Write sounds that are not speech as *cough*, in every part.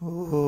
Oh.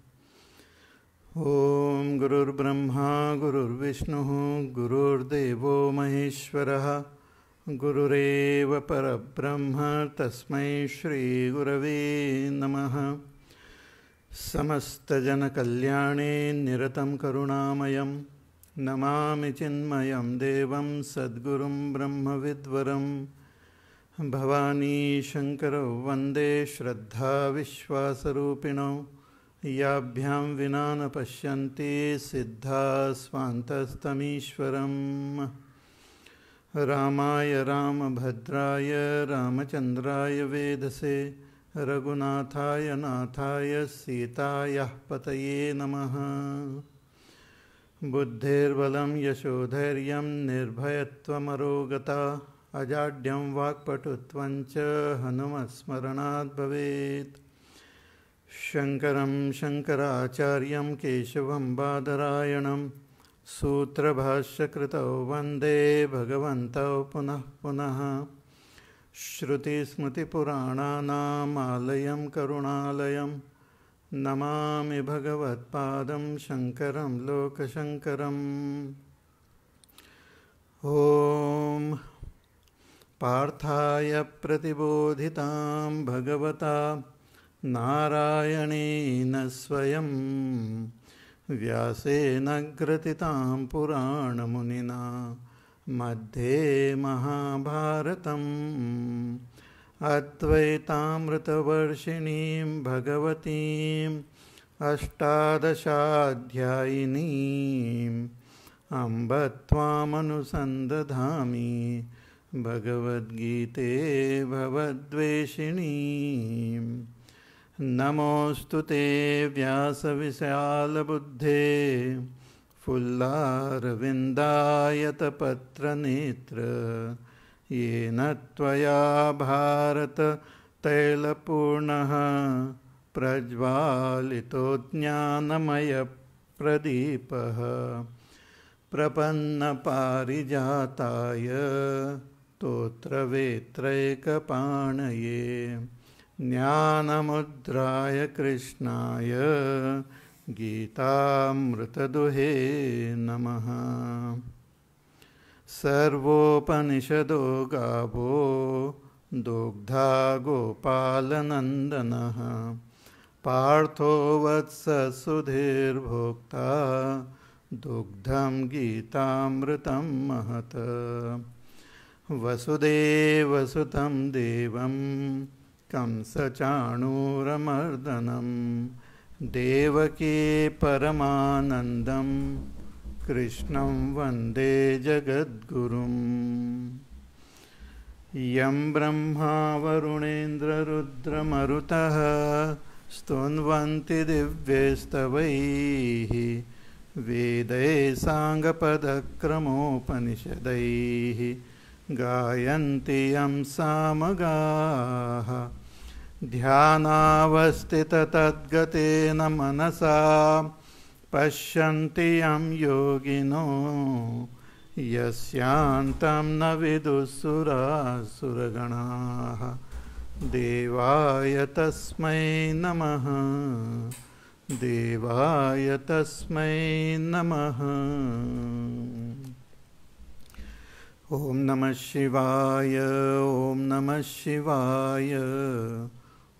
ॐ गुरुर्ब्रह्मा गुरुर्विष्णुः गुरुर्देवो महेश्वरः गुरुरेव परब्रह्म तस्मै श्रीगुरवे नमः नमा निरतं करुणामयं नमामि ब्रह्म देवं सद्गुरुं शंकर वंदे श्रद्धा श्रद्धाविश्वासरूपिणौ याभ्यां विना न पश्यन्ति सिद्धा स्वान्तस्तमीश्वरम् रामाय रामभद्राय रामचन्द्राय वेदसे रघुनाथाय नाथाय सीतायाः पतये नमः बुद्धेर्बलं यशोधैर्यं निर्भयत्वमरोगता अजाड्यं वाक्पटुत्वं च भवेत् शङ्करं शङ्कराचार्यं केशवं सूत्र सूत्रभाष्यकृतौ वंदे भगवत पुनः पुनः श्रुतिस्मृतिपुराणानामालयं करुणालयं नमा भगवत्द शंकर लोकशंक ओ पार्थाय प्रतिबोधिता भगवता नारायणेन स्वयं व्यासेन ग्रथितां पुराणमुनिना मध्ये महाभारतम् अद्वैतामृतवर्षिणीं भगवतीं अष्टादशाध्यायिनीम् अम्ब त्वामनुसन्दधामि भगवद्गीते भवद्वेषिणीम् नमोस्तु ते व्यास विशाल व्यासविशालबुद्धे फुल्लारविन्दायतपत्रनेत्र येन त्वया भारततैलपूर्णः प्रज्वालितो ज्ञानमयप्रदीपः प्रपन्नपारिजाताय तोत्रवेत्रैकपाणये ज्ञानमुद्राय कृष्णाय गीतामृतदुहे नमः सर्वोपनिषदो गावो दुग्धा गोपालनन्दनः पार्थो वत्ससुधीर्भोक्ता दुग्धं गीतामृतं महत वसुदेवसुतं देवं कंसचाणूरमर्दनं देवके परमानन्दं कृष्णं वन्दे जगद्गुरुम् यं ब्रह्मा वरुणेन्द्ररुद्रमरुतः स्तुन्वन्ति दिव्यस्तवैः वेदै साङ्गपदक्रमोपनिषदैः गायन्ति यं सामगाः ध्यानावस्थिततद्गतेन मनसा पश्यन्ति यं योगिनो यस्यान्तं न विदुःसुरासुरगणाः देवाय तस्मै नमः देवाय तस्मै नमः ॐ नमः शिवाय ॐ नमः शिवाय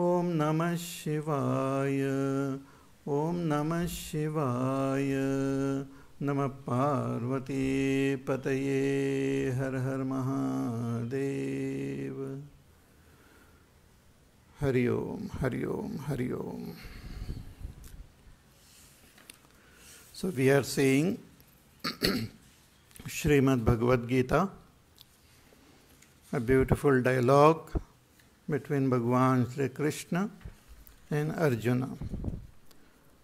ओम नमः शिवाय ओम नमः शिवाय नमः पार्वती पतये हर हर Mahadev Hari Om Hari Om Hari Om so we are seeing Shrimad Bhagavad Gita a beautiful dialogue between Bhagwan Sri Krishna and Arjuna.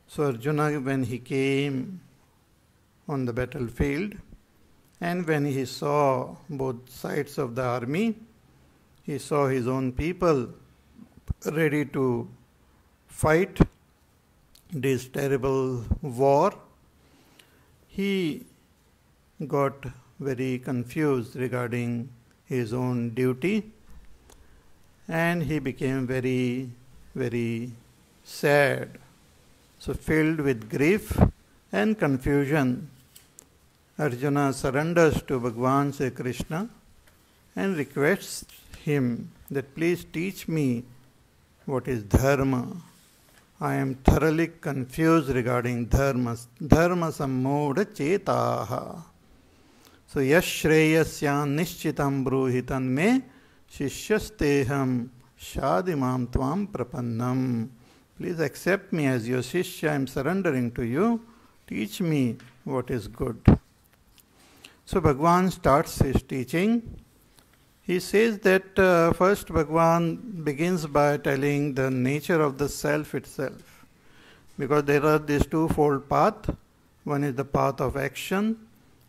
So, Arjuna, when he came on the battlefield and when he saw both sides of the army, he saw his own people ready to fight this terrible war. He got very confused regarding his own duty and he became very, very sad. So, filled with grief and confusion, Arjuna surrenders to Bhagavan Sri Krishna and requests him that please teach me what is dharma. I am thoroughly confused regarding dharma. Dharma sammoda chetaha. So, yashreyasyan nishchitam bruhitan me. Shishyasteham Shadimam Tvam Prapannam. Please accept me as your Shishya. I am surrendering to you. Teach me what is good. So Bhagwan starts his teaching. He says that uh, first Bhagwan begins by telling the nature of the self itself. Because there are these twofold path. One is the path of action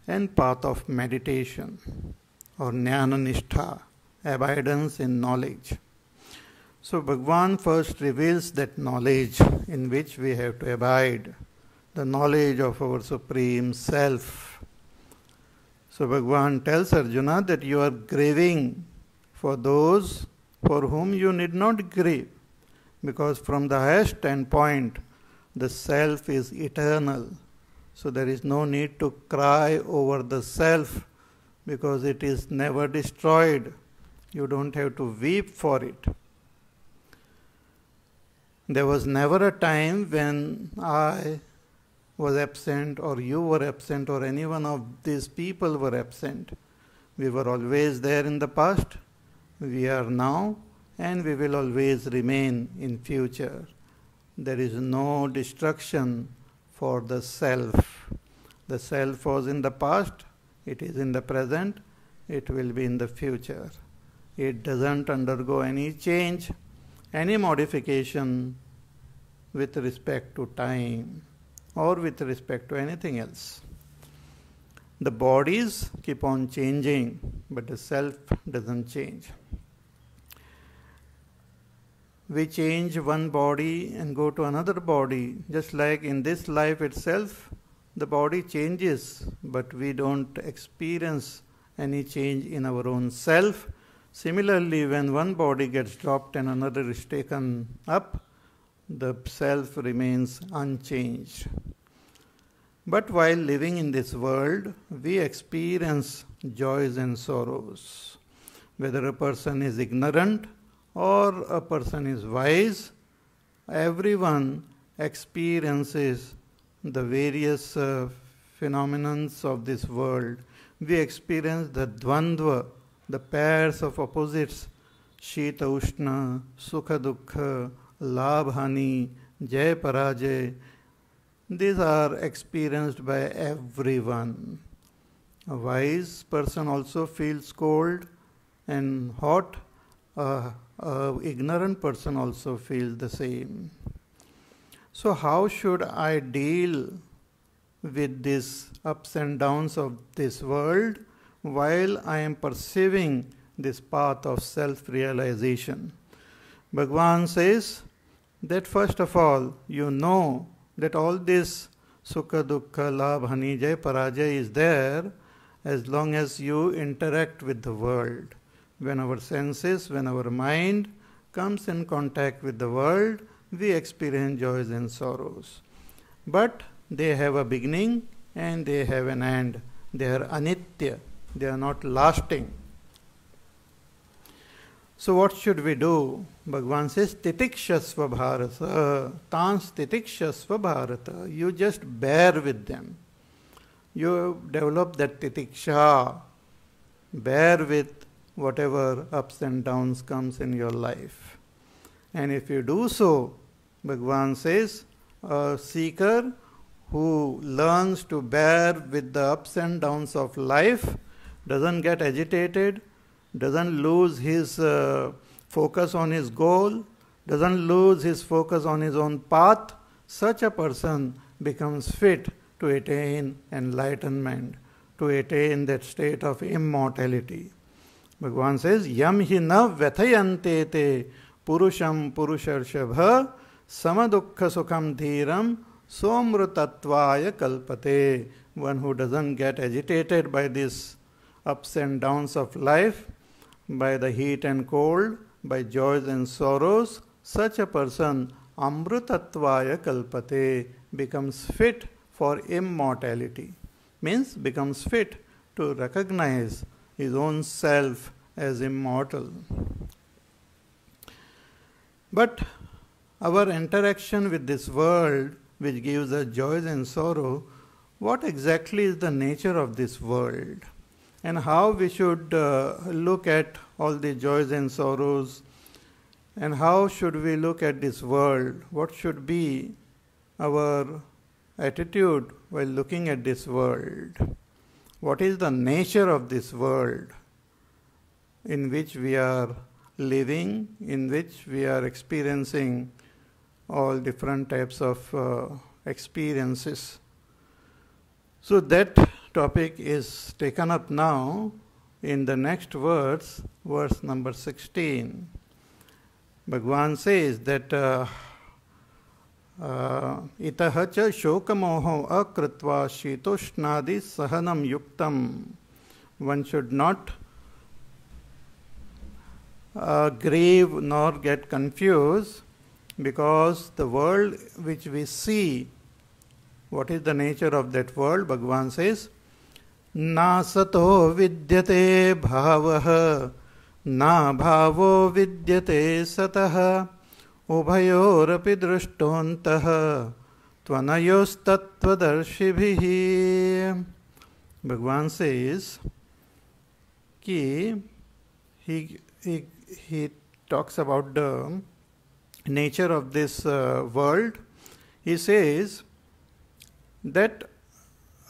and path of meditation or jnana nishtha abidance in knowledge. So, Bhagwan first reveals that knowledge in which we have to abide, the knowledge of our Supreme Self. So, Bhagwan tells Arjuna that you are grieving for those for whom you need not grieve, because from the highest standpoint, the Self is eternal. So, there is no need to cry over the Self because it is never destroyed you don't have to weep for it. There was never a time when I was absent, or you were absent, or any one of these people were absent. We were always there in the past, we are now, and we will always remain in future. There is no destruction for the self. The self was in the past, it is in the present, it will be in the future it doesn't undergo any change, any modification with respect to time or with respect to anything else. The bodies keep on changing, but the self doesn't change. We change one body and go to another body, just like in this life itself, the body changes, but we don't experience any change in our own self Similarly, when one body gets dropped and another is taken up, the self remains unchanged. But while living in this world, we experience joys and sorrows. Whether a person is ignorant or a person is wise, everyone experiences the various uh, phenomena of this world. We experience the dvandva the pairs of opposites Shita Ushna, Sukha Dukha, Labhani, Jay Parajay, these are experienced by everyone. A wise person also feels cold and hot. Uh, ignorant person also feels the same. So, how should I deal with these ups and downs of this world while I am perceiving this path of self realization. Bhagwan says that first of all, you know that all this sukha, dukkha, labh, hanijay, parajay is there as long as you interact with the world. When our senses, when our mind comes in contact with the world, we experience joys and sorrows. But they have a beginning and they have an end. They are anitya, they are not lasting. So what should we do? Bhagwan says, Titikshasva Bharata, Tans Titikshasva Bharata. You just bear with them. You develop that titiksha. Bear with whatever ups and downs comes in your life. And if you do so, Bhagwan says, a seeker who learns to bear with the ups and downs of life doesn't get agitated, doesn't lose his uh, focus on his goal, doesn't lose his focus on his own path, such a person becomes fit to attain enlightenment, to attain that state of immortality. Bhagavan says, Yam hi na vathayante te purusham purusharshabha samadukha sukham dhiram somrutatvaya kalpate. One who doesn't get agitated by this ups and downs of life, by the heat and cold, by joys and sorrows, such a person, amrutatvaya kalpate, becomes fit for immortality. Means becomes fit to recognize his own self as immortal. But our interaction with this world, which gives us joys and sorrow, what exactly is the nature of this world? and how we should uh, look at all the joys and sorrows and how should we look at this world what should be our attitude while looking at this world what is the nature of this world in which we are living in which we are experiencing all different types of uh, experiences so that topic is taken up now in the next words, verse number 16. Bhagwan says that uh, uh, itahacha shokamoho akritva shitoshnadi sahanam yuktam. One should not uh, grieve nor get confused because the world which we see, what is the nature of that world? Bhagwan says, नासतो विद्यते भावः ना भावो विद्यते सतः उभयोरपि दृष्टोऽन्तः त्वनयोस्तत्त्वदर्शिभिः भगवान says कि he, he, he talks about the nature of this uh, world. He says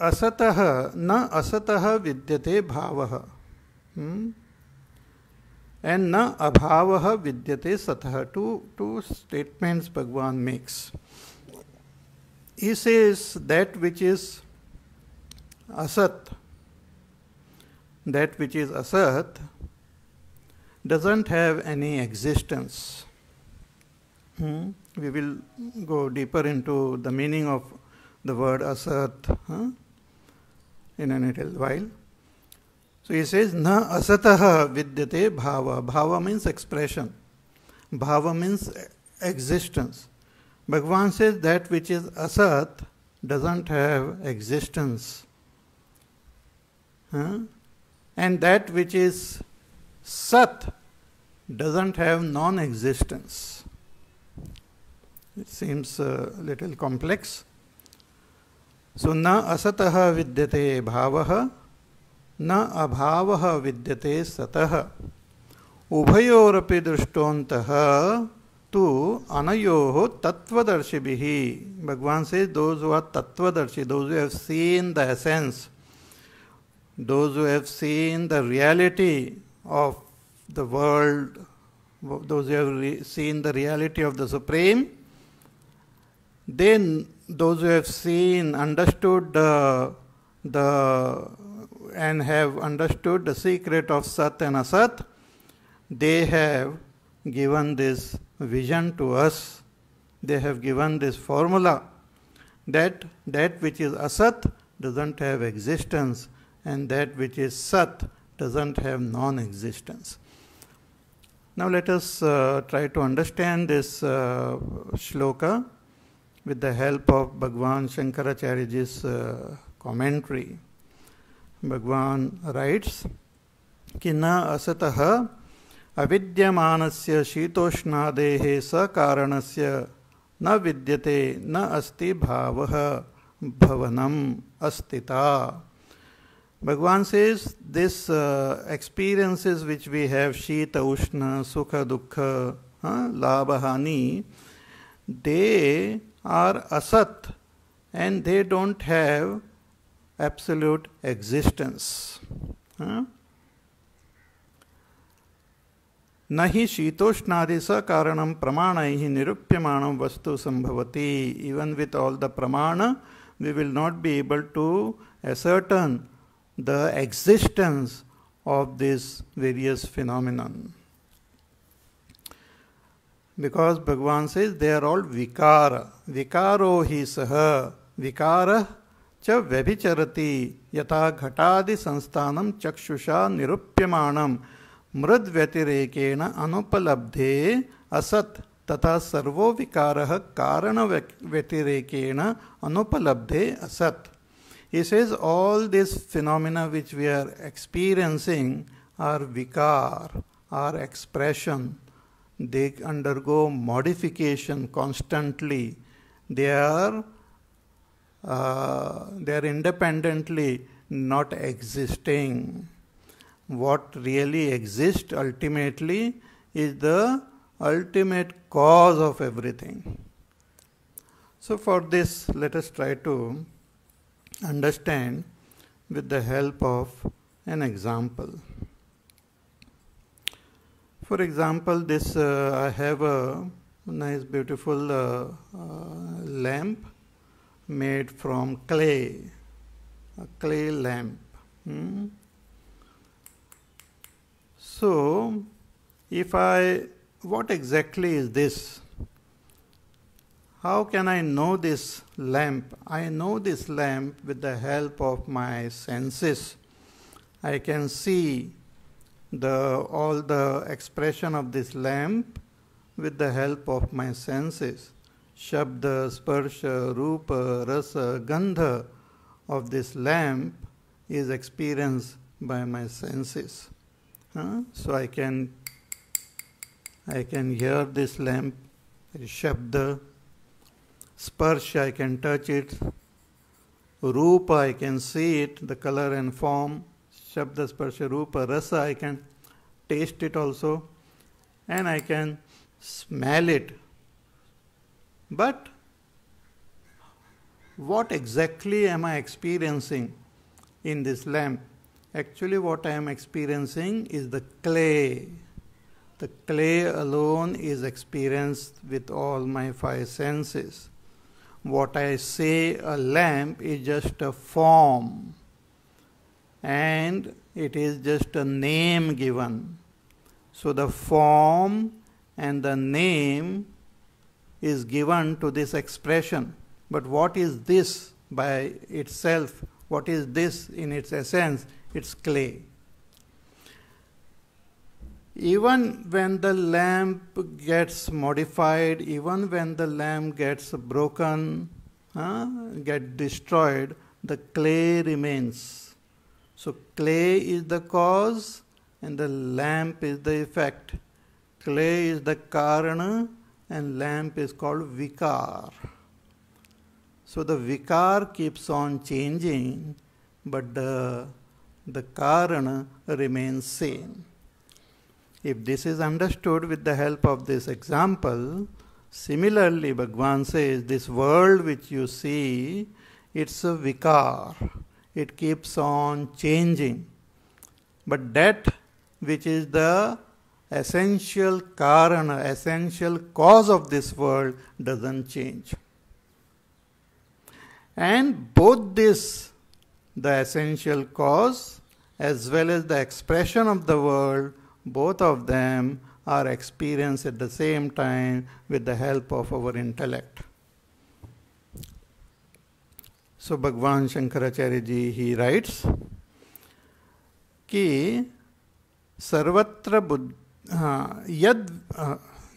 हम्म? असत न असत विद्यते भाव एंड न अभाव विद्यते सत two two statements Bhagwan makes this is that which is असत दैट विच इज असत doesn't have any existence we will go deeper into the meaning of the word असत in a little while. So he says, Na asataha vidyate bhava. Bhava means expression, bhava means existence. Bhagavan says that which is asat doesn't have existence. Huh? And that which is sat doesn't have non existence. It seems a little complex, so न असत विद्यते भाव न अभाव विद्यते सतः उभयोरपि दृष्टोत तो अनयो तत्वदर्शिभि भगवान से दोज हुआ तत्वदर्शी those you have seen the essence those you have seen the reality of the world those you have seen the reality of the supreme they those who have seen, understood the, the and have understood the secret of Sat and Asat, they have given this vision to us. They have given this formula that that which is Asat doesn't have existence and that which is Sat doesn't have non existence. Now let us uh, try to understand this uh, shloka. with the help of Bhagwan Shankaracharya's uh, commentary, Bhagwan writes, कि न असतः अविद्यमानस्य कारण से न विद्यते न अस्ति भावः भवनम अस्तिता Bhagwan says this experiences which we have शीत उष्ण सुख दुख हाँ, लाभ हानि they are asat and they don't have absolute existence. Nahi shitoshnadisa karanam pramana hi nirupyamanam vastu sambhavati. Even with all the pramana, we will not be able to ascertain the existence of these various phenomena because Bhagavan says they are all vikara. Vikaro hi saha, vikara cha vyabhicharati yata ghatadi sanstanam chakshusha nirupyamanam mrad vyatirekena anupalabdhe asat tata sarvo vikara karana vyatirekena anupalabdhe asat. He says all these phenomena which we are experiencing are vikar, are expression they undergo modification constantly. They are uh, they are independently not existing. What really exists ultimately is the ultimate cause of everything. So, for this, let us try to understand with the help of an example for example, this uh, I have a nice beautiful uh, uh, lamp made from clay, a clay lamp. Hmm? So, if I, what exactly is this? How can I know this lamp? I know this lamp with the help of my senses. I can see the, all the expression of this lamp with the help of my senses. Shabda, Sparsha, Rupa, Rasa, Gandha of this lamp is experienced by my senses. Huh? So I can I can hear this lamp, Shabda, Sparsha, I can touch it, Rupa, I can see it, the color and form, Shabda Sparsha Rupa Rasa. I can taste it also and I can smell it. But what exactly am I experiencing in this lamp? Actually, what I am experiencing is the clay. The clay alone is experienced with all my five senses. What I say a lamp is just a form and it is just a name given. So the form and the name is given to this expression. But what is this by itself? What is this in its essence? It's clay. Even when the lamp gets modified, even when the lamp gets broken, huh, get destroyed, the clay remains so clay is the cause and the lamp is the effect. Clay is the karana and lamp is called vikar. So the vikar keeps on changing, but the, the karana remains same. If this is understood with the help of this example, similarly Bhagwan says this world which you see, it's a vikar it keeps on changing. But that which is the essential karana, essential cause of this world, doesn't change. And both this, the essential cause as well as the expression of the world, both of them are experienced at the same time with the help of our intellect. सो भगवान शंकराचार्य जी ही rights कि सर्वत्र बुद्ध यद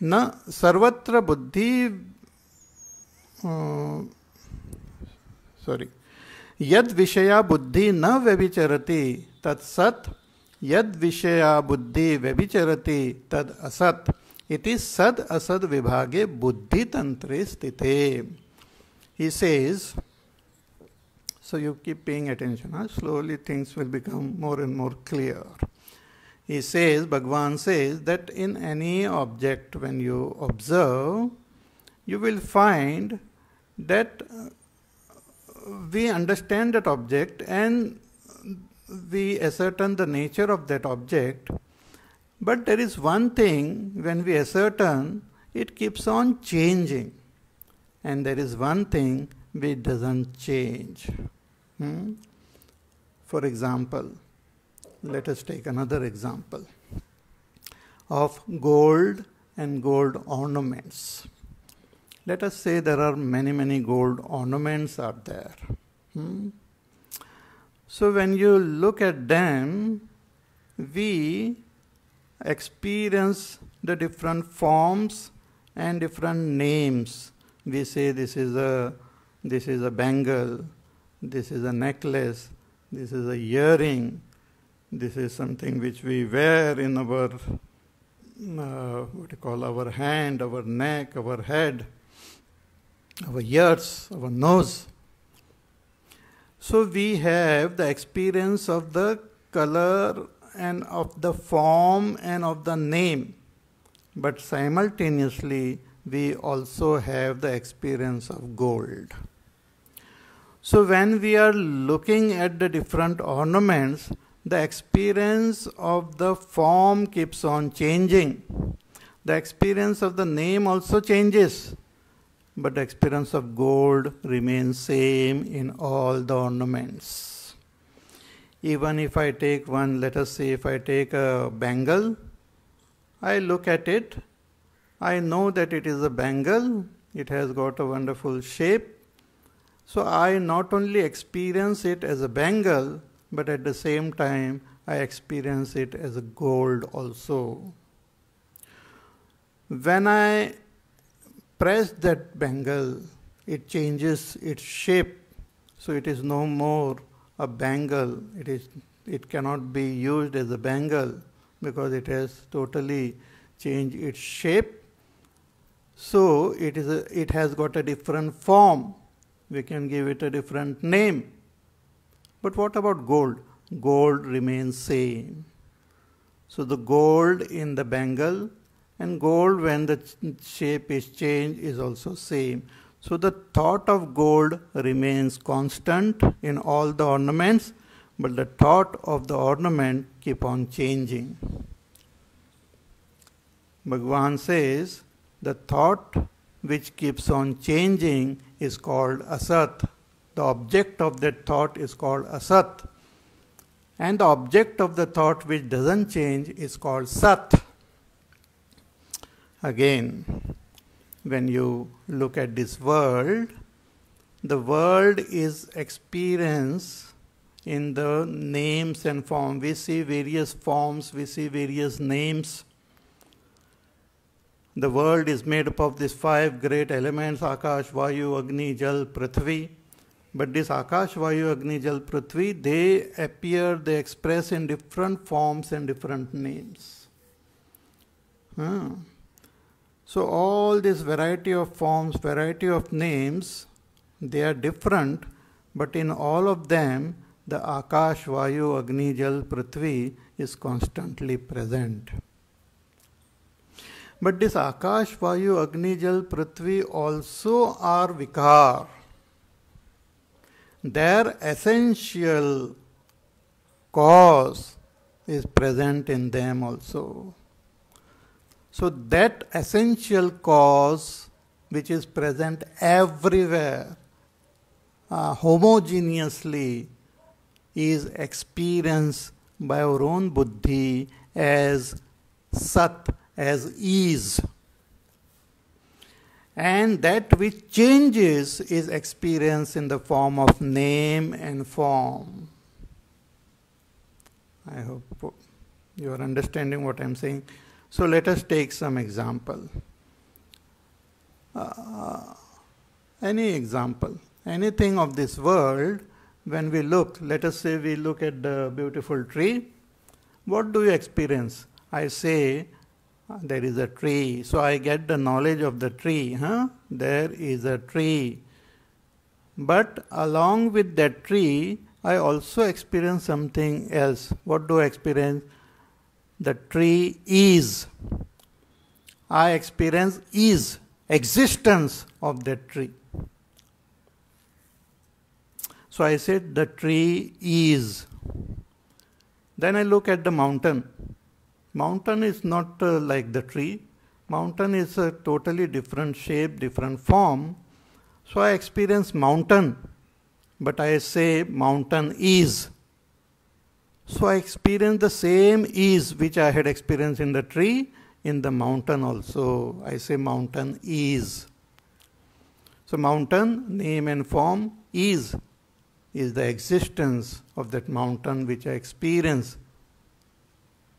न सर्वत्र बुद्धि sorry यद विषया बुद्धि न व्यभिचरति तत्सत यद विषया बुद्धि व्यभिचरति तद असत इति सद असद विभागे बुद्धितंत्रे स्थिते he says So you keep paying attention. Huh? Slowly things will become more and more clear. He says, Bhagavan says, that in any object when you observe, you will find that uh, we understand that object and we ascertain the nature of that object. But there is one thing when we ascertain, it keeps on changing. And there is one thing which doesn't change. Hmm? For example, let us take another example of gold and gold ornaments. Let us say there are many, many gold ornaments are there. Hmm? So when you look at them, we experience the different forms and different names. We say this is a this is a bangle, this is a necklace, this is a earring, this is something which we wear in our, uh, what you call, our hand, our neck, our head, our ears, our nose. So we have the experience of the color and of the form and of the name, but simultaneously we also have the experience of gold. So when we are looking at the different ornaments, the experience of the form keeps on changing. The experience of the name also changes, but the experience of gold remains same in all the ornaments. Even if I take one, let us say if I take a bangle, I look at it, I know that it is a bangle, it has got a wonderful shape, so I not only experience it as a bangle, but at the same time, I experience it as a gold also. When I press that bangle, it changes its shape. So it is no more a bangle. It is it cannot be used as a bangle because it has totally changed its shape. So it is a, it has got a different form we can give it a different name. But what about gold? Gold remains same. So the gold in the bangle and gold when the shape is changed is also same. So the thought of gold remains constant in all the ornaments, but the thought of the ornament keep on changing. Bhagavan says the thought which keeps on changing is called asat. The object of that thought is called asat. And the object of the thought which doesn't change is called sat. Again, when you look at this world, the world is experience in the names and form. We see various forms, we see various names the world is made up of these five great elements Akash, Vayu, Agni, Jal, Prithvi. But this Akash, Vayu, Agni, Jal, Prithvi, they appear, they express in different forms and different names. Hmm. So, all this variety of forms, variety of names, they are different, but in all of them, the Akash, Vayu, Agni, Jal, Prithvi is constantly present. But this Akash, Vayu, Agni, Jal, Prithvi also are vikar. Their essential cause is present in them also. So that essential cause which is present everywhere uh, homogeneously is experienced by our own buddhi as sat as ease. And that which changes is experienced in the form of name and form. I hope you are understanding what I'm saying. So let us take some example. Uh, any example, anything of this world, when we look, let us say we look at the beautiful tree, what do you experience? I say Ah, there is a tree. So I get the knowledge of the tree. Huh? There is a tree. But along with that tree, I also experience something else. What do I experience? The tree is. I experience is, existence of that tree. So I said the tree is. Then I look at the mountain Mountain is not uh, like the tree. Mountain is a totally different shape, different form. So I experience mountain, but I say mountain is. So I experience the same ease which I had experienced in the tree, in the mountain also. I say mountain is. So mountain, name and form, is, is the existence of that mountain which I experience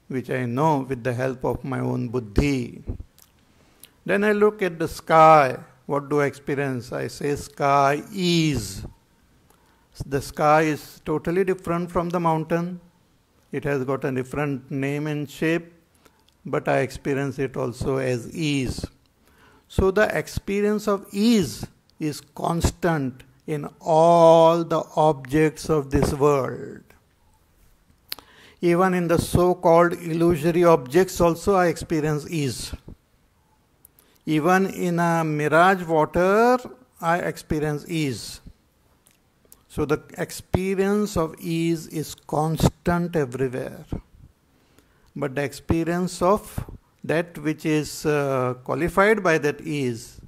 which I know with the help of my own buddhi. Then I look at the sky. What do I experience? I say, sky is. The sky is totally different from the mountain. It has got a different name and shape, but I experience it also as ease. So the experience of ease is constant in all the objects of this world even in the so-called illusory objects also I experience ease. Even in a mirage water, I experience ease. So the experience of ease is constant everywhere. But the experience of that which is uh, qualified by that ease,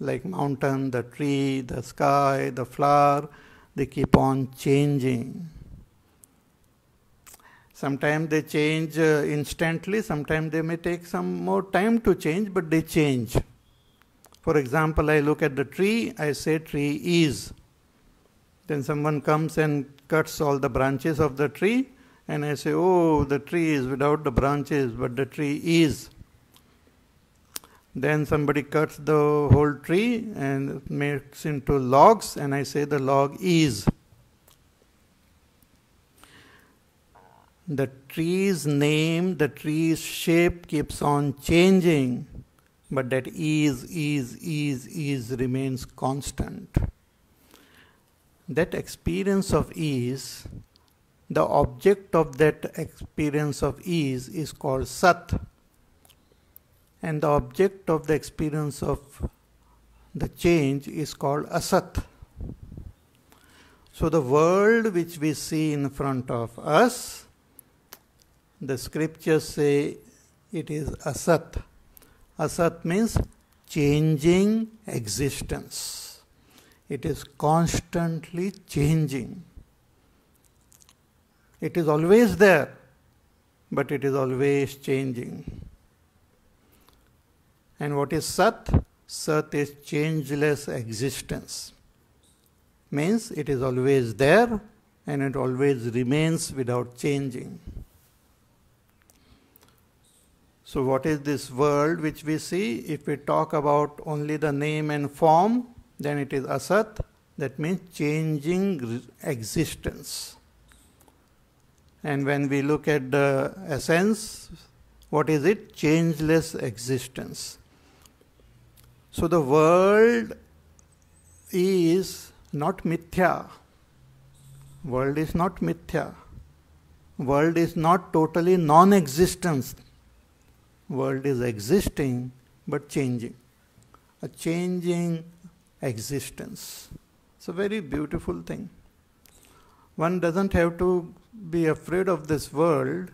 like mountain, the tree, the sky, the flower, they keep on changing Sometimes they change uh, instantly, sometimes they may take some more time to change, but they change. For example, I look at the tree, I say tree is. Then someone comes and cuts all the branches of the tree, and I say, oh, the tree is without the branches, but the tree is. Then somebody cuts the whole tree and makes into logs, and I say the log is. The tree's name, the tree's shape keeps on changing, but that ease, ease, ease, ease remains constant. That experience of ease, the object of that experience of ease is called Sat, and the object of the experience of the change is called Asat. So the world which we see in front of us the scriptures say it is asat. Asat means changing existence. It is constantly changing. It is always there, but it is always changing. And what is Sat? Sat is changeless existence. Means it is always there and it always remains without changing. So, what is this world which we see? If we talk about only the name and form, then it is asat, that means changing existence. And when we look at the essence, what is it? Changeless existence. So, the world is not mithya. World is not mithya. World is not totally non existence world is existing but changing. A changing existence. It's a very beautiful thing. One doesn't have to be afraid of this world.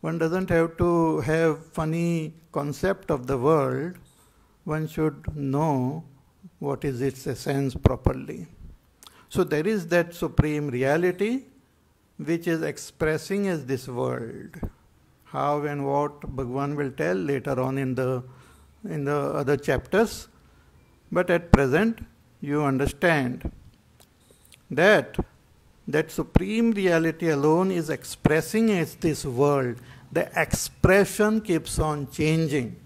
One doesn't have to have funny concept of the world. One should know what is its essence properly. So there is that supreme reality which is expressing as this world how and what Bhagwan will tell later on in the in the other chapters. But at present, you understand that that supreme reality alone is expressing as this world. The expression keeps on changing,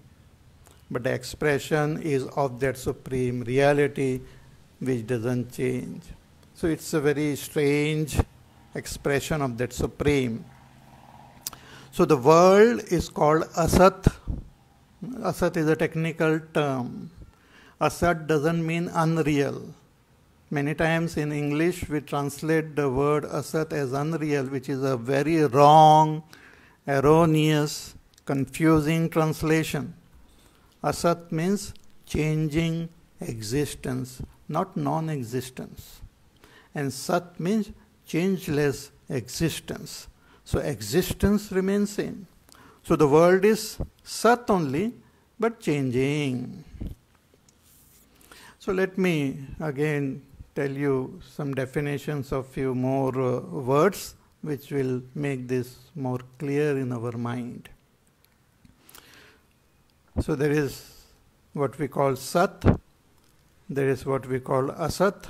but the expression is of that supreme reality which doesn't change. So it's a very strange expression of that supreme. So the world is called asat. Asat is a technical term. Asat doesn't mean unreal. Many times in English we translate the word asat as unreal, which is a very wrong, erroneous, confusing translation. Asat means changing existence, not non existence. And sat means changeless existence. So existence remains same. So the world is Sat only, but changing. So let me again tell you some definitions of few more uh, words which will make this more clear in our mind. So there is what we call Sat, there is what we call Asat,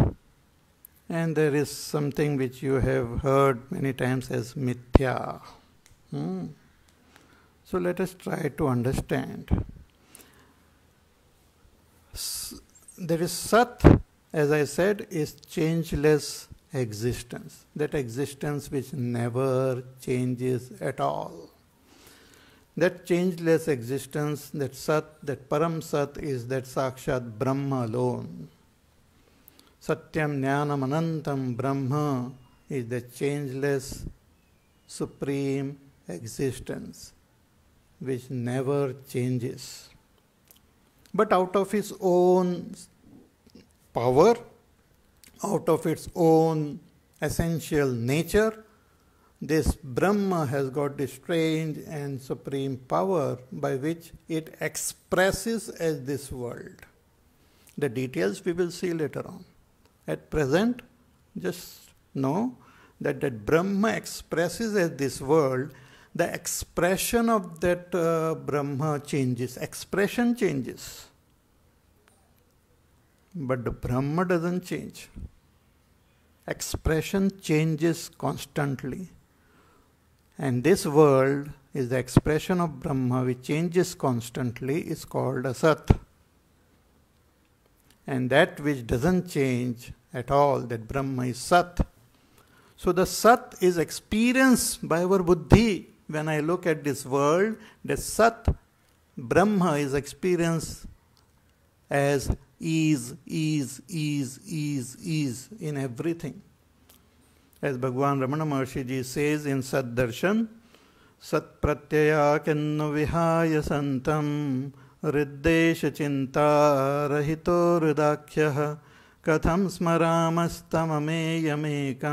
and there is something which you have heard many times as mithya. Hmm? So let us try to understand. There is sat, as I said, is changeless existence, that existence which never changes at all. That changeless existence, that Sat, that Param Sat, is that Sakshat Brahma alone. Satyam Jnanam Anantam Brahma is the changeless, supreme existence which never changes. But out of its own power, out of its own essential nature, this Brahma has got this strange and supreme power by which it expresses as this world. The details we will see later on. At present, just know that that Brahma expresses as this world, the expression of that uh, Brahma changes, expression changes. But the Brahma doesn't change. Expression changes constantly. And this world is the expression of Brahma which changes constantly, is called a And that which doesn't change at all that Brahma is Sat. So the Sat is experienced by our buddhi. When I look at this world, the Sat, Brahma is experienced as ease, ease, ease, ease, ease in everything. As Bhagwan Ramana Maharshi Ji says in Sat Darshan, Sat Pratyayakennu Vihaya Santam Riddesha Chinta Rahito Rudakhyaha कथम स्मरामस्तमेयमेक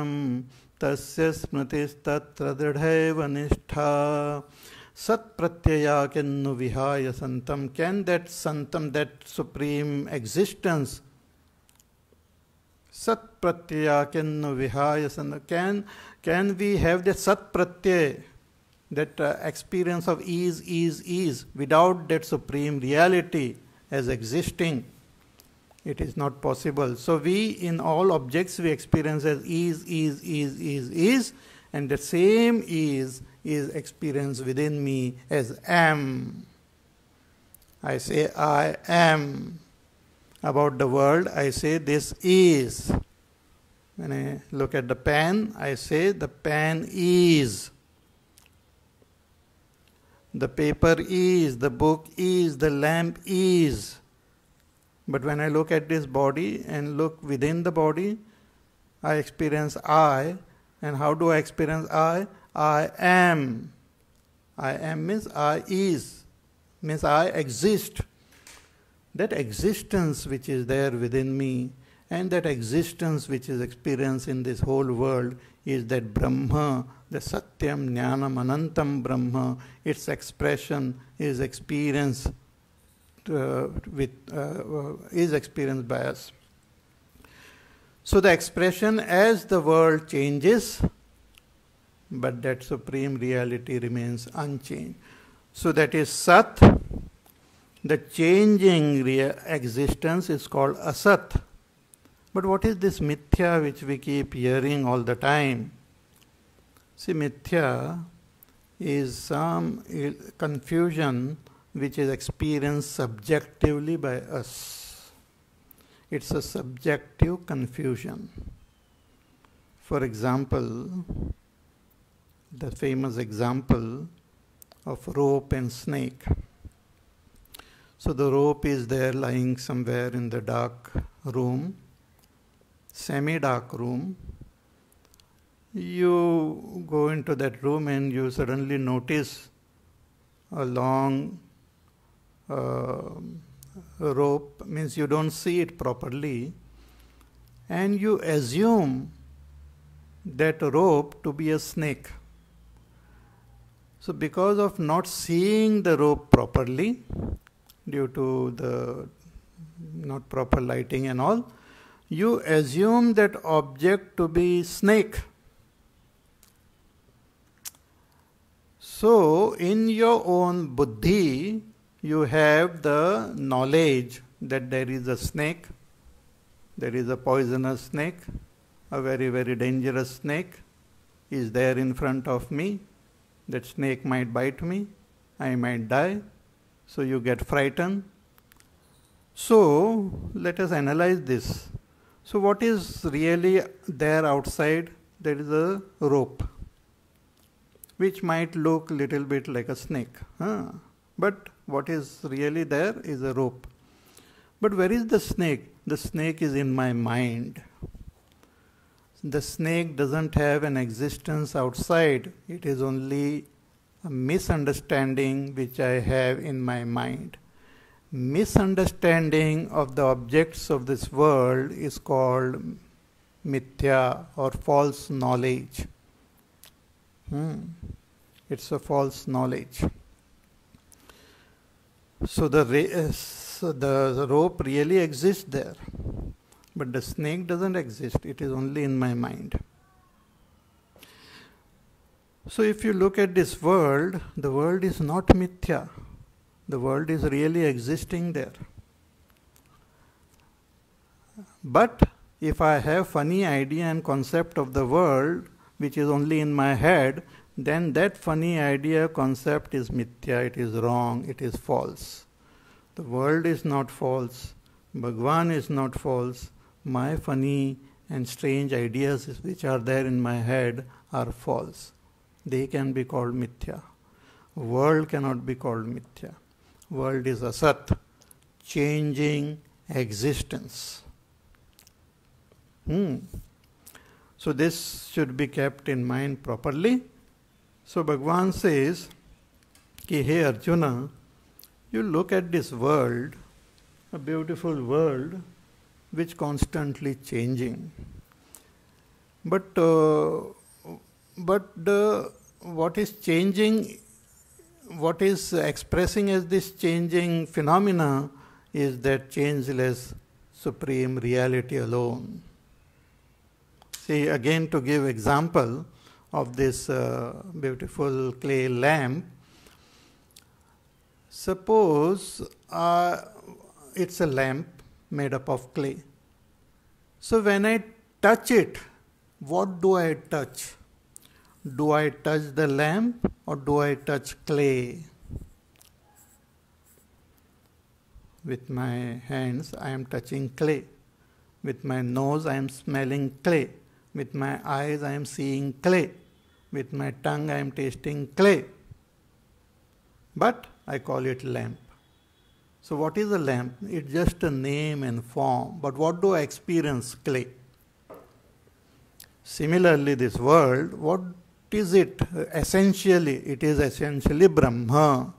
स्मृतिस्तत्र दृढ़ निष्ठा सत्प्रत्यया किन्नु विहाय संतम can that संतम that supreme existence सत्प्रत्यया किन्नु विहाय संत can can we have that सत्प्रत्यय that uh, experience of ease ease ease without that supreme reality as existing. it is not possible. So we in all objects we experience as is, is, is, is, is, and the same is is experienced within me as am. I say I am. About the world, I say this is. When I look at the pen, I say the pen is. The paper is, the book is, the lamp is but when I look at this body and look within the body, I experience I. And how do I experience I? I am. I am means I is, means I exist. That existence which is there within me and that existence which is experienced in this whole world is that Brahma, the Satyam, Jnanam, Anantam Brahma, its expression, is experience with, uh, uh, is experienced by us. So the expression as the world changes, but that supreme reality remains unchanged. So that is Sat. The changing existence is called Asat. But what is this Mithya which we keep hearing all the time? See, Mithya is some confusion which is experienced subjectively by us. It's a subjective confusion. For example, the famous example of rope and snake. So the rope is there lying somewhere in the dark room, semi dark room. You go into that room and you suddenly notice a long uh, rope means you don't see it properly and you assume that rope to be a snake. So, because of not seeing the rope properly, due to the not proper lighting and all, you assume that object to be snake. So, in your own buddhi, you have the knowledge that there is a snake, there is a poisonous snake, a very, very dangerous snake is there in front of me. That snake might bite me, I might die. So you get frightened. So let us analyze this. So, what is really there outside? There is a rope which might look little bit like a snake. Huh? But what is really there is a rope. But where is the snake? The snake is in my mind. The snake doesn't have an existence outside, it is only a misunderstanding which I have in my mind. Misunderstanding of the objects of this world is called mithya or false knowledge. Hmm. It's a false knowledge. So the, uh, so the rope really exists there, but the snake doesn't exist, it is only in my mind. So if you look at this world, the world is not mithya, the world is really existing there. But if I have funny idea and concept of the world, which is only in my head, then that funny idea concept is mithya, it is wrong, it is false. The world is not false, Bhagwan is not false, my funny and strange ideas which are there in my head are false. They can be called mithya. World cannot be called mithya. World is asat, changing existence. Hmm. So this should be kept in mind properly. So Bhagwan says, Ki, Hey Arjuna, you look at this world, a beautiful world which constantly changing. But, uh, but the, uh, what is changing, what is expressing as this changing phenomena is that changeless supreme reality alone. See, again to give example, of this uh, beautiful clay lamp. Suppose uh, it's a lamp made up of clay. So when I touch it, what do I touch? Do I touch the lamp or do I touch clay? With my hands, I am touching clay. With my nose, I am smelling clay. With my eyes, I am seeing clay with my tongue I am tasting clay. But I call it lamp. So, what is a lamp? It's just a name and form. But what do I experience? Clay. Similarly, this world, what is it? Essentially, it is essentially Brahma.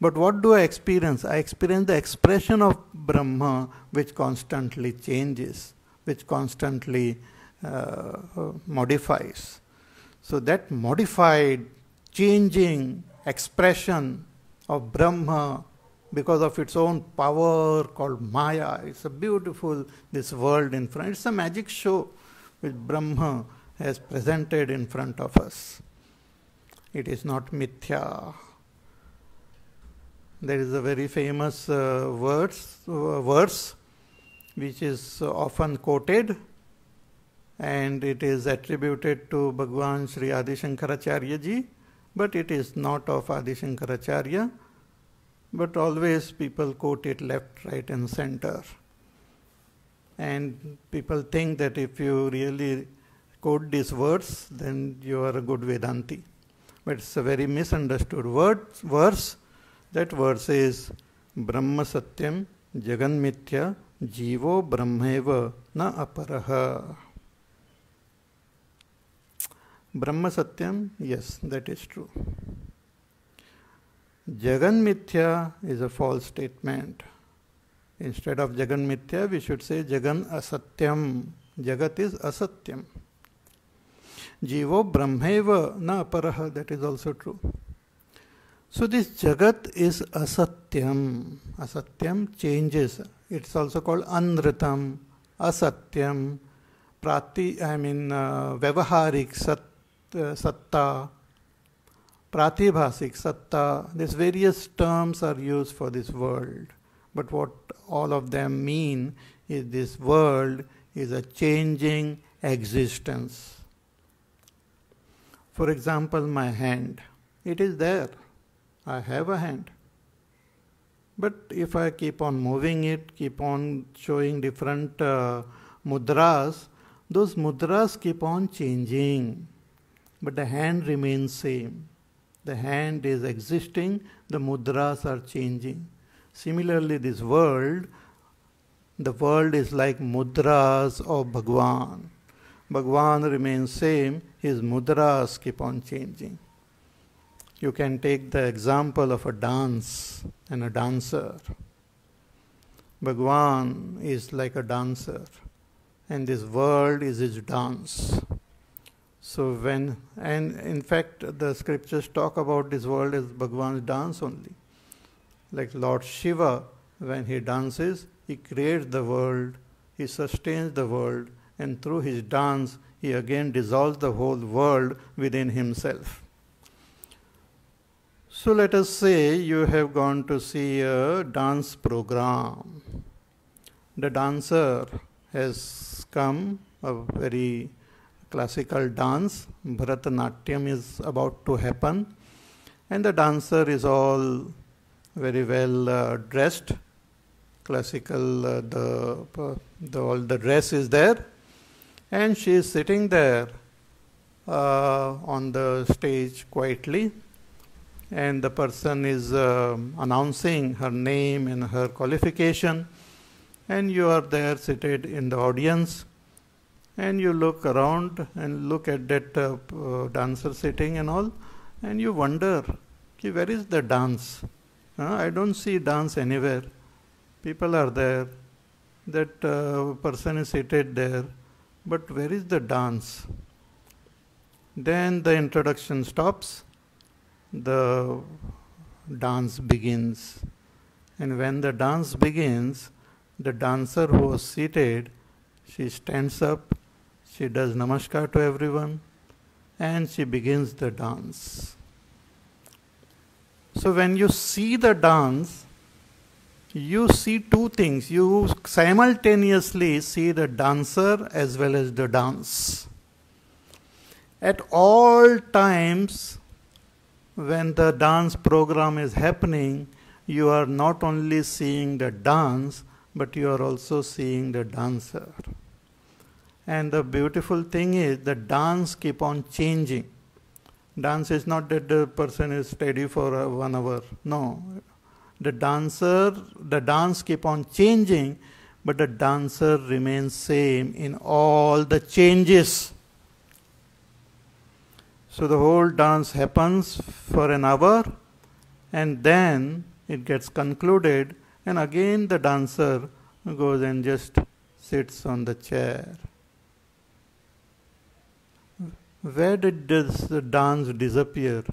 But what do I experience? I experience the expression of Brahma which constantly changes, which constantly uh, uh modifies. So that modified, changing expression of Brahma because of its own power called Maya. It's a beautiful, this world in front. It's a magic show which Brahma has presented in front of us. It is not mithya. There is a very famous uh, verse, uh, verse which is often quoted and it is attributed to Bhagwan Sri Adi Shankaracharya ji, but it is not of Adi Shankaracharya. But always people quote it left, right, and center. And people think that if you really quote these words, then you are a good Vedanti. But it's a very misunderstood word, verse. That verse is Brahma Satyam Jagan Mithya Jivo Brahmeva Na Aparaha. Brahma Satyam, yes, that is true. Jagan Mithya is a false statement. Instead of Jagan Mithya, we should say Jagan Asatyam. Jagat is Asatyam. Jivo Brahmeva na aparaha, that is also true. So this Jagat is Asatyam. Asatyam changes. It's also called Anritam, Asatyam, Prati, I mean, uh, Vyavaharik uh, satta, pratibhasik, satta, these various terms are used for this world. But what all of them mean is this world is a changing existence. For example, my hand, it is there. I have a hand. But if I keep on moving it, keep on showing different uh, mudras, those mudras keep on changing but the hand remains same. The hand is existing, the mudras are changing. Similarly, this world, the world is like mudras of Bhagwan. Bhagwan remains same, his mudras keep on changing. You can take the example of a dance and a dancer. Bhagwan is like a dancer, and this world is his dance. So when, and in fact, the scriptures talk about this world as Bhagwan's dance only. Like Lord Shiva, when he dances, he creates the world, he sustains the world, and through his dance, he again dissolves the whole world within himself. So let us say you have gone to see a dance program. The dancer has come, a very classical dance. Bharatanatyam is about to happen, and the dancer is all very well uh, dressed. Classical, uh, the, uh, the, all the dress is there, and she is sitting there uh, on the stage quietly, and the person is um, announcing her name and her qualification, and you are there seated in the audience and you look around and look at that uh, uh dancer sitting and all and you wonder okay, where is the dance uh, i don't see dance anywhere people are there that uh, person is seated there but where is the dance then the introduction stops the dance begins and when the dance begins the dancer who was seated she stands up she does namaskar to everyone and she begins the dance. So when you see the dance, you see two things. You simultaneously see the dancer as well as the dance. At all times, when the dance program is happening, you are not only seeing the dance, but you are also seeing the dancer. And the beautiful thing is the dance keep on changing. Dance is not that the person is steady for uh, one hour. No, the dancer, the dance keep on changing, but the dancer remains same in all the changes. So the whole dance happens for an hour, and then it gets concluded, and again the dancer goes and just sits on the chair where did this dance disappear?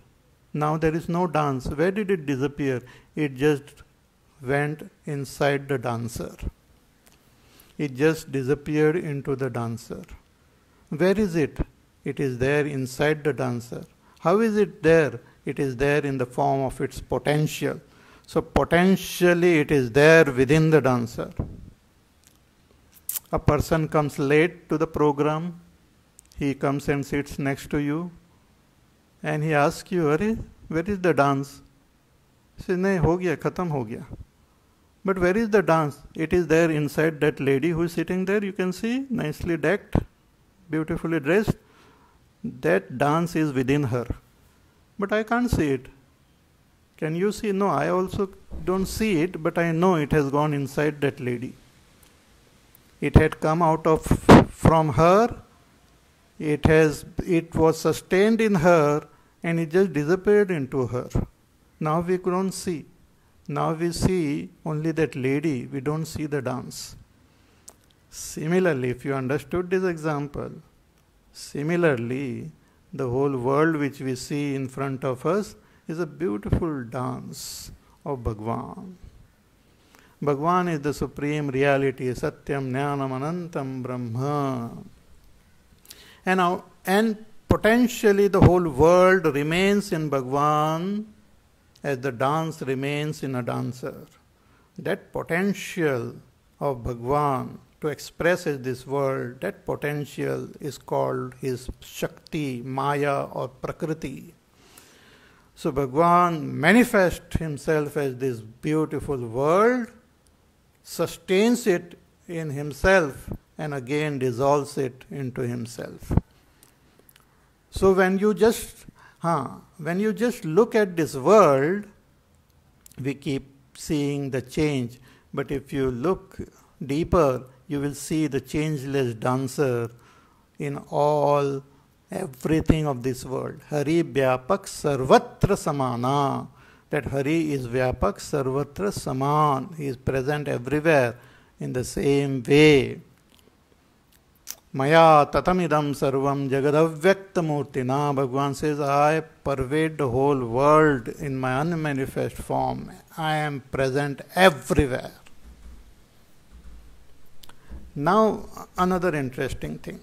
Now there is no dance. Where did it disappear? It just went inside the dancer. It just disappeared into the dancer. Where is it? It is there inside the dancer. How is it there? It is there in the form of its potential. So potentially it is there within the dancer. A person comes late to the program, he comes and sits next to you and he asks you, Are, where is the dance? Say, nahi, ho gaya, khatam ho gaya. But where is the dance? It is there inside that lady who is sitting there, you can see, nicely decked, beautifully dressed. That dance is within her. But I can't see it. Can you see? No, I also don't see it, but I know it has gone inside that lady. It had come out of from her it has it was sustained in her and it just disappeared into her. Now we couldn't see. Now we see only that lady, we don't see the dance. Similarly, if you understood this example, similarly, the whole world which we see in front of us is a beautiful dance of Bhagwan. Bhagwan is the supreme reality, Satyam Jnanam Anantam Brahma and, our, and potentially the whole world remains in Bhagwan as the dance remains in a dancer. That potential of Bhagwan to express this world, that potential is called his Shakti, Maya, or Prakriti. So Bhagwan manifests himself as this beautiful world, sustains it in himself and again dissolves it into himself. So when you just huh, when you just look at this world, we keep seeing the change. But if you look deeper, you will see the changeless dancer in all everything of this world. Hari Vyapak Sarvatra Samana. That Hari is Vyapak Sarvatra Saman. He is present everywhere in the same way. Maya tatamidam sarvam jagadavyaktamurti. Na, Bhagavan says, I pervade the whole world in my unmanifest form. I am present everywhere. Now, another interesting thing.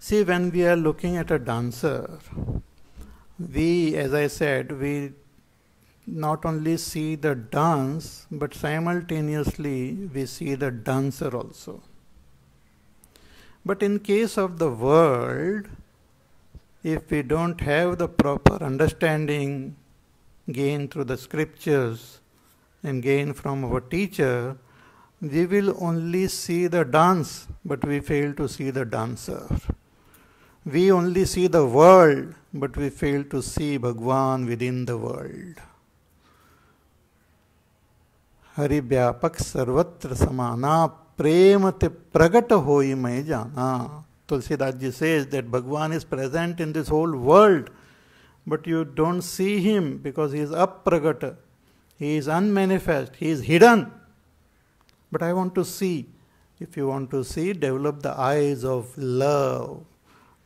See, when we are looking at a dancer, we, as I said, we not only see the dance, but simultaneously we see the dancer also. But in case of the world, if we don't have the proper understanding gained through the scriptures and gained from our teacher, we will only see the dance, but we fail to see the dancer. We only see the world, but we fail to see Bhagwan within the world. Vyapak सर्वत्र समानाप प्रेम ते प्रगट हो ही मैं जाना Tulsidas ji says that Bhagwan is present in this whole world but you don't see him because he is अप्रगट he is unmanifest he is hidden but I want to see if you want to see develop the eyes of love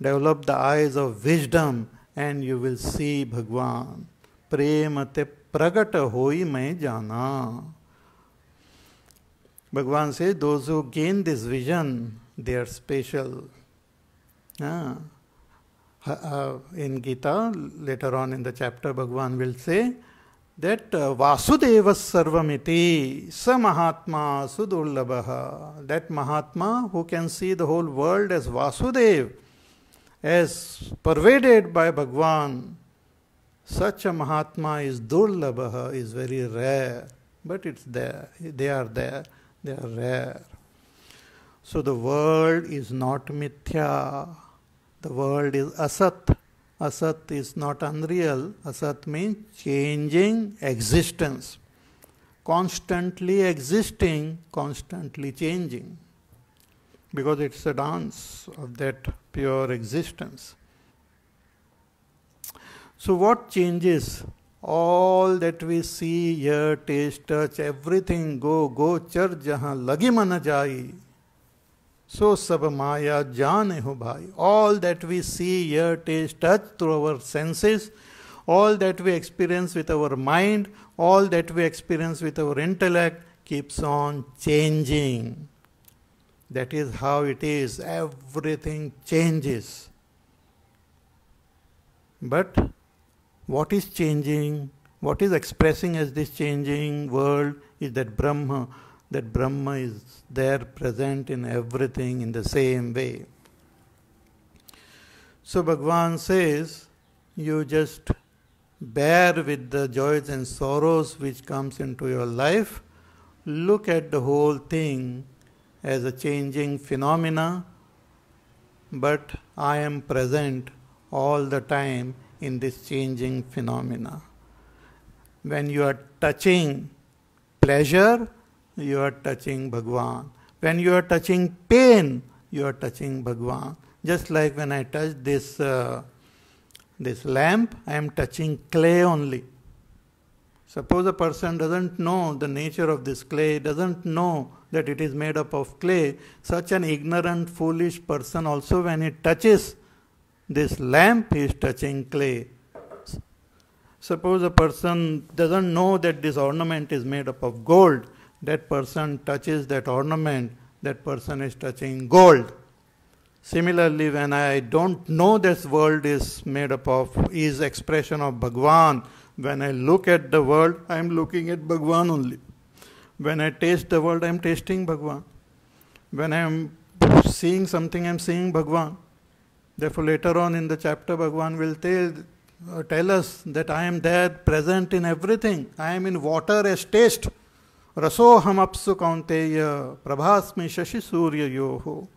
develop the eyes of wisdom and you will see Bhagwan प्रेम ते प्रगट हो ही मैं जाना Bhagavan says, those who gain this vision, they are special. Uh, in Gita, later on in the chapter, Bhagavan will say that uh, Vasudeva Sarvamiti Sa Mahatma Sudurlabha. That Mahatma who can see the whole world as Vasudeva, as pervaded by Bhagavan, such a Mahatma is Durlabha, is very rare, but it's there, they are there. They are rare. So the world is not mithya. The world is asat. Asat is not unreal. Asat means changing existence. Constantly existing, constantly changing. Because it's a dance of that pure existence. So, what changes all that we see, hear, taste, touch, everything go, go char jahan lagi mana jai. So sab maya jaane ho bhai. All that we see, hear, taste, touch through our senses, all that we experience with our mind, all that we experience with our intellect keeps on changing. That is how it is. Everything changes. But what is changing, what is expressing as this changing world is that Brahma, that Brahma is there present in everything in the same way. So Bhagavan says, you just bear with the joys and sorrows which comes into your life. Look at the whole thing as a changing phenomena, but I am present all the time in this changing phenomena. When you are touching pleasure, you are touching Bhagwan. When you are touching pain, you are touching Bhagwan. Just like when I touch this, uh, this lamp, I am touching clay only. Suppose a person doesn't know the nature of this clay, doesn't know that it is made up of clay, such an ignorant, foolish person also, when he touches this lamp is touching clay. Suppose a person doesn't know that this ornament is made up of gold, that person touches that ornament, that person is touching gold. Similarly, when I don't know this world is made up of, is expression of Bhagwan, when I look at the world, I am looking at Bhagwan only. When I taste the world, I am tasting Bhagwan. When I am seeing something, I am seeing Bhagwan. Therefore, later on in the chapter, Bhagavan will tell, uh, tell us that I am there, present in everything. I am in water as taste. Raso Rasohamapsu kaunteya prabhasmi shashi surya yoho.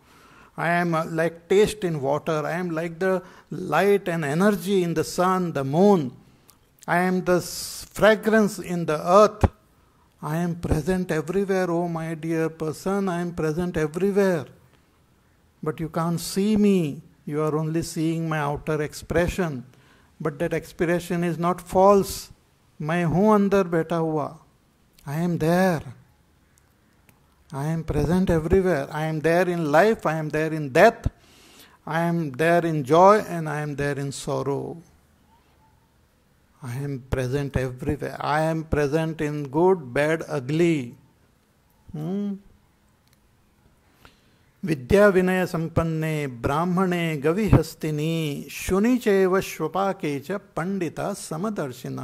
I am uh, like taste in water. I am like the light and energy in the sun, the moon. I am the fragrance in the earth. I am present everywhere, oh my dear person. I am present everywhere. But you can't see me. You are only seeing my outer expression, but that expression is not false. My who under beta hua. I am there. I am present everywhere. I am there in life, I am there in death, I am there in joy, and I am there in sorrow. I am present everywhere. I am present in good, bad, ugly. Hmm? विद्या विनय संपन्ने ब्राह्मणे गविहस्तिनी शुनिचे श्वपाके च पंडिता समदर्शिन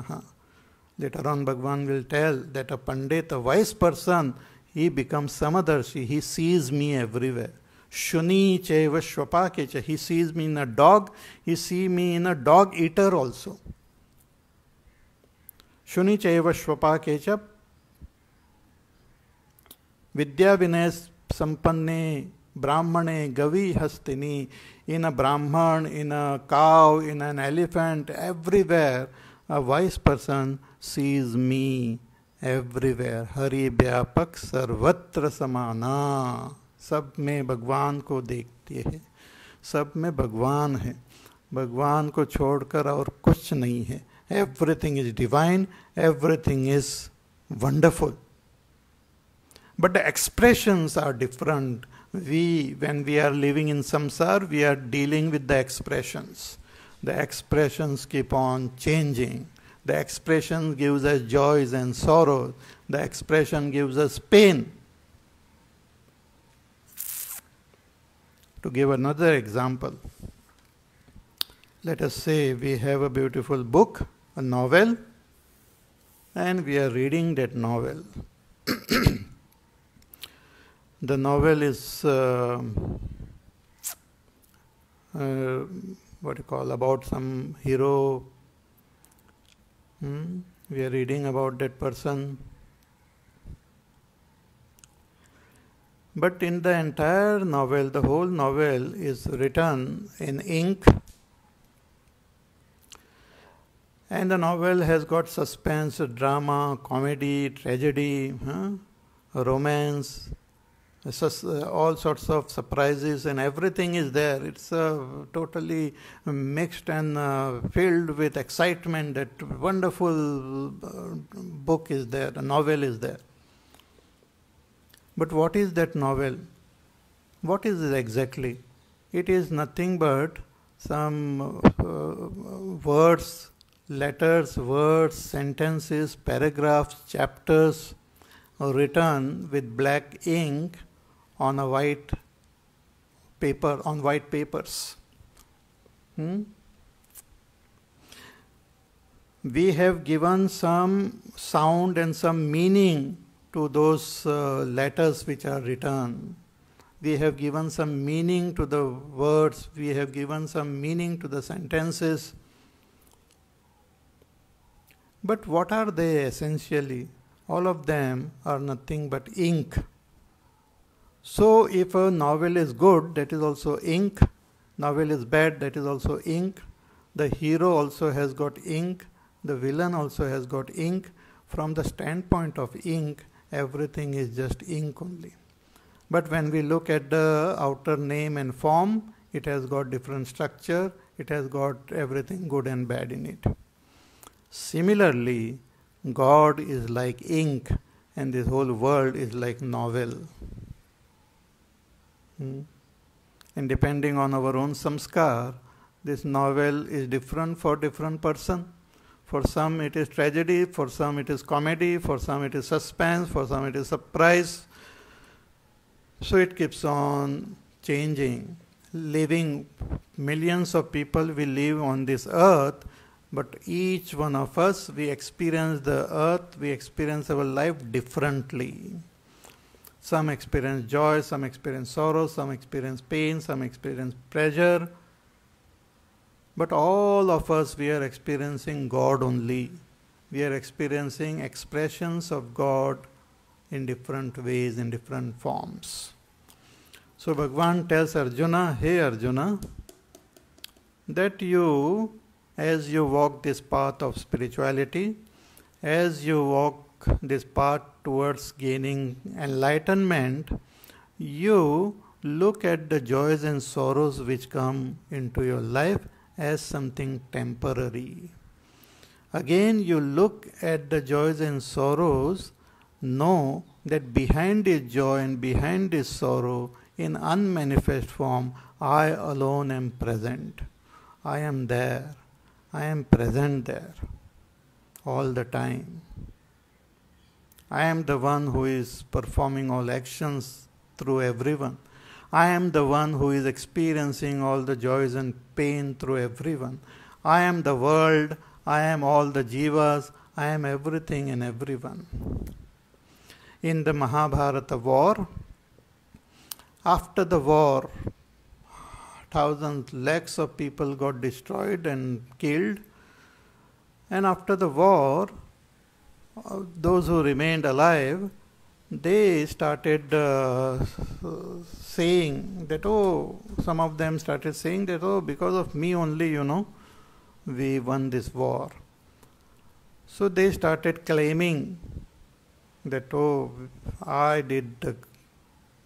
later on Bhagwan will tell that a pandit a wise person he become समदर्शी he sees me every way शुनि चैव श्वपाके च he sees me in a dog he see me in a dog eater also शुनी चैव श्वपाके च विद्या विनय संपन्ने ब्राह्मणे गवी हस्तिनी इन अ ब्राह्मण in a cow in an elephant everywhere a wise person sees me everywhere Hari व्यापक सर्वत्र समाना सब में भगवान को देखते हैं सब में भगवान है भगवान को छोड़कर और कुछ नहीं है everything is divine everything is wonderful but expressions are different we, when we are living in samsara, we are dealing with the expressions. The expressions keep on changing. The expression gives us joys and sorrows. The expression gives us pain. To give another example, let us say we have a beautiful book, a novel, and we are reading that novel. *clears throat* the novel is uh, uh, what you call about some hero. Hmm? We are reading about that person. But in the entire novel, the whole novel is written in ink. And the novel has got suspense, drama, comedy, tragedy, huh? romance, uh, all sorts of surprises and everything is there. It's uh, totally mixed and uh, filled with excitement. That wonderful uh, book is there, a novel is there. But what is that novel? What is it exactly? It is nothing but some uh, words, letters, words, sentences, paragraphs, chapters written with black ink on a white paper, on white papers. Hmm? We have given some sound and some meaning to those uh, letters which are written. We have given some meaning to the words, we have given some meaning to the sentences. But what are they essentially? All of them are nothing but ink. So if a novel is good, that is also ink. Novel is bad, that is also ink. The hero also has got ink. The villain also has got ink. From the standpoint of ink, everything is just ink only. But when we look at the outer name and form, it has got different structure, it has got everything good and bad in it. Similarly, God is like ink, and this whole world is like novel. Hmm. And depending on our own samskar, this novel is different for different person. For some it is tragedy, for some it is comedy, for some it is suspense, for some it is surprise. So it keeps on changing. Living, millions of people will live on this earth, but each one of us, we experience the earth, we experience our life differently. Some experience joy, some experience sorrow, some experience pain, some experience pleasure. But all of us, we are experiencing God only. We are experiencing expressions of God in different ways, in different forms. So Bhagavan tells Arjuna, Hey Arjuna, that you, as you walk this path of spirituality, as you walk this path towards gaining enlightenment, you look at the joys and sorrows which come into your life as something temporary. Again, you look at the joys and sorrows, know that behind this joy and behind this sorrow, in unmanifest form, I alone am present. I am there. I am present there all the time. I am the one who is performing all actions through everyone. I am the one who is experiencing all the joys and pain through everyone. I am the world, I am all the jivas, I am everything and everyone. In the Mahabharata war, after the war, thousands, lakhs of people got destroyed and killed. And after the war, uh, those who remained alive, they started uh, saying that, oh, some of them started saying that, oh, because of me only, you know, we won this war. So they started claiming that, oh, I did the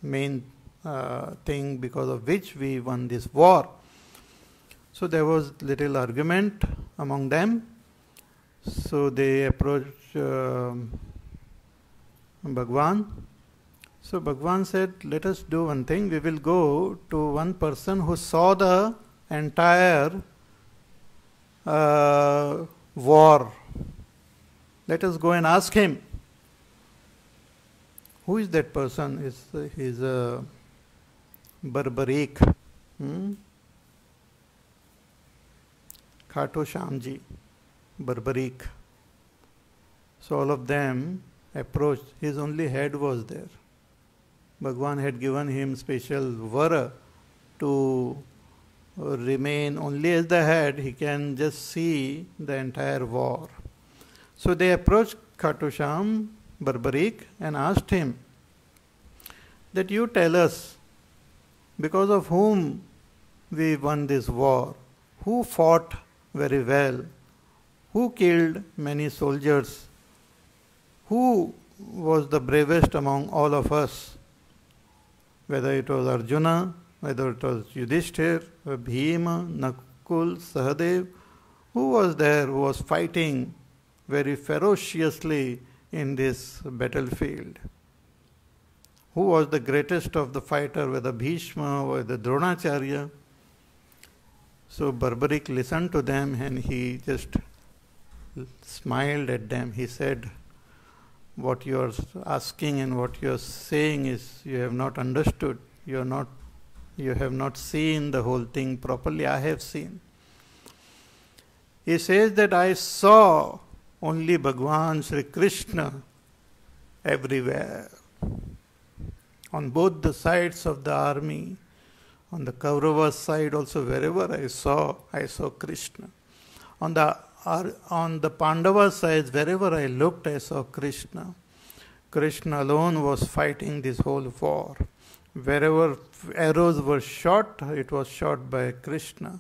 main uh, thing because of which we won this war. So there was little argument among them. So they approached uh, Bhagwan. So Bhagwan said, Let us do one thing. We will go to one person who saw the entire uh, war. Let us go and ask him. Who is that person? Is he's a barbaric? hmm? Khato Shamji, Barbarik. So all of them approached, his only head was there. Bhagwan had given him special vara to remain only as the head, he can just see the entire war. So they approached Khatusham Barbarik and asked him that you tell us because of whom we won this war, who fought very well, who killed many soldiers who was the bravest among all of us? Whether it was Arjuna, whether it was Yudhishthir, Bhima, Nakul, Sahadev, who was there who was fighting very ferociously in this battlefield? Who was the greatest of the fighter, whether Bhishma or the Dronacharya? So Barbaric listened to them and he just smiled at them. He said, what you are asking and what you are saying is you have not understood. You are not. You have not seen the whole thing properly. I have seen. He says that I saw only Bhagwan Sri Krishna everywhere. On both the sides of the army, on the Kaurava side also, wherever I saw, I saw Krishna. On the on the Pandava side, wherever I looked, I saw Krishna. Krishna alone was fighting this whole war. Wherever arrows were shot, it was shot by Krishna.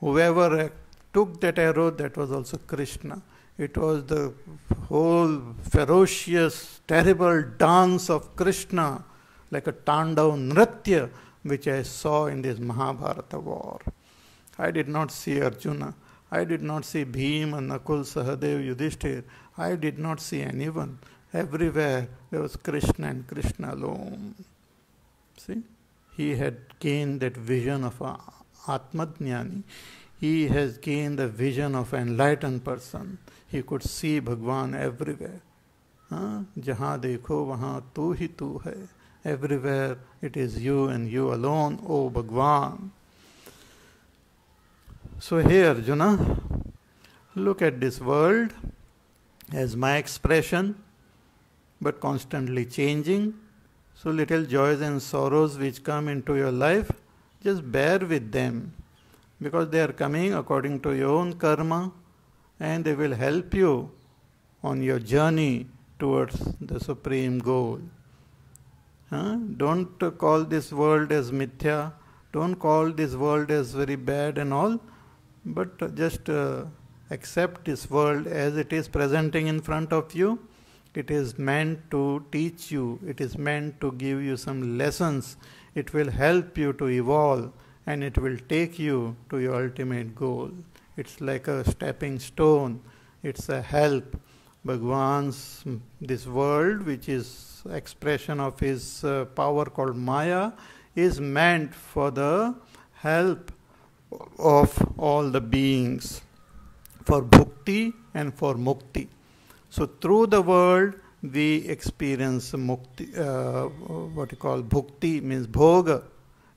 Whoever took that arrow, that was also Krishna. It was the whole ferocious, terrible dance of Krishna, like a Tandav Nritya, which I saw in this Mahabharata war. I did not see Arjuna. I did not see Bhima, Nakul, Sahadev, Yudhishthir. I did not see anyone. Everywhere there was Krishna and Krishna alone. See? He had gained that vision of Atmajnani. He has gained the vision of an enlightened person. He could see Bhagwan everywhere. हाँ जहाँ देखो वहाँ तू ही तू है everywhere it is you and you alone oh Bhagwan so, here, Arjuna, look at this world as my expression, but constantly changing. So, little joys and sorrows which come into your life, just bear with them because they are coming according to your own karma and they will help you on your journey towards the supreme goal. Huh? Don't call this world as mithya, don't call this world as very bad and all but just uh, accept this world as it is presenting in front of you. It is meant to teach you, it is meant to give you some lessons, it will help you to evolve, and it will take you to your ultimate goal. It's like a stepping stone, it's a help. Bhagwan's mm, this world, which is expression of his uh, power called Maya, is meant for the help of all the beings for bhukti and for mukti. So through the world we experience mukti, uh, what you call bhukti means bhoga,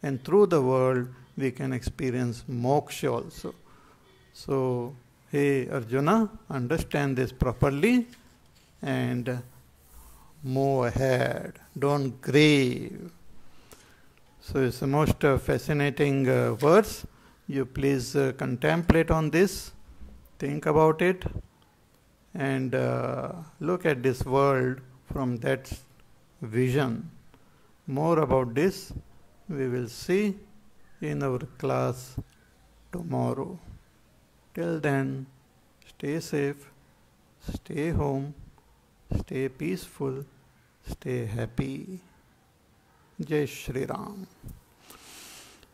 and through the world we can experience moksha also. So, hey Arjuna, understand this properly and move ahead, don't grieve. So, it's the most uh, fascinating uh, verse you please uh, contemplate on this, think about it, and uh, look at this world from that vision. More about this we will see in our class tomorrow. Till then, stay safe, stay home, stay peaceful, stay happy. Jai Shri Ram.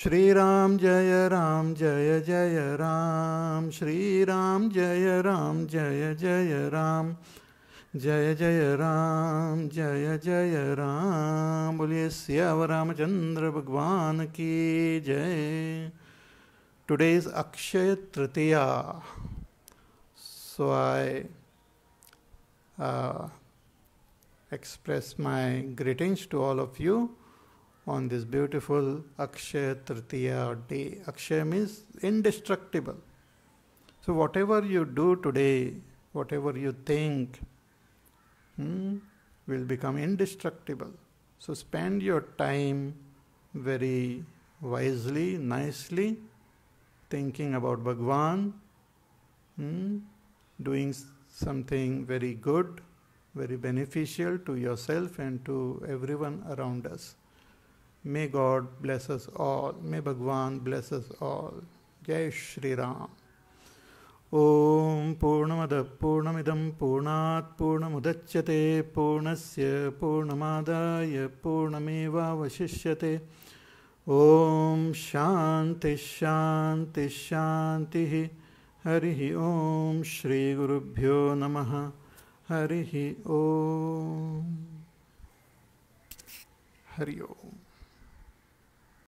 Shri Ram जय राम जय जय राम श्री राम जय राम जय जय राम जय जय राम जय जय राम बोलिए श्याव रामचंद्र भगवान की जय today is Akshaya Tritiya so I express my greetings to all of you on this beautiful Akshaya Tritiya day. Akshaya means indestructible. So, whatever you do today, whatever you think, hmm, will become indestructible. So, spend your time very wisely, nicely, thinking about Bhagwan, hmm, doing something very good, very beneficial to yourself and to everyone around us. May God bless all may Bhagwan Bhagwan all जय श्री राम ओम पूर्णमद पूर्णमिद पूर्णमदः पूर्ण मुदच्यते पूर्णमुदच्यते पूर्णस्य पूर्णमादाय शांति शांति हरि ओम श्री गुरुभ्यो नमः हरि ओम हरि ओम